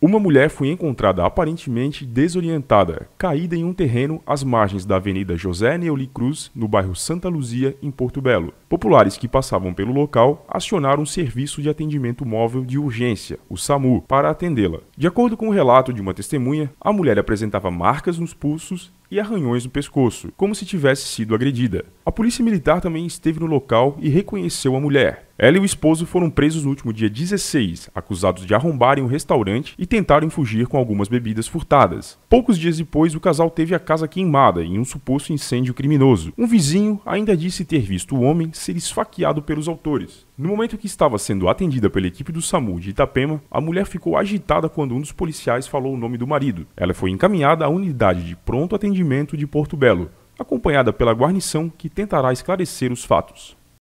Uma mulher foi encontrada aparentemente desorientada, caída em um terreno às margens da Avenida José Neoli Cruz, no bairro Santa Luzia, em Porto Belo. Populares que passavam pelo local acionaram o Serviço de Atendimento Móvel de Urgência, o SAMU, para atendê-la. De acordo com o um relato de uma testemunha, a mulher apresentava marcas nos pulsos e arranhões no pescoço, como se tivesse sido agredida. A polícia militar também esteve no local e reconheceu a mulher. Ela e o esposo foram presos no último dia 16, acusados de arrombarem um restaurante e tentarem fugir com algumas bebidas furtadas. Poucos dias depois, o casal teve a casa queimada em um suposto incêndio criminoso. Um vizinho ainda disse ter visto o homem ser esfaqueado pelos autores. No momento que estava sendo atendida pela equipe do SAMU de Itapema, a mulher ficou agitada quando um dos policiais falou o nome do marido. Ela foi encaminhada à unidade de pronto atendimento de Porto Belo, acompanhada pela guarnição que tentará esclarecer os fatos.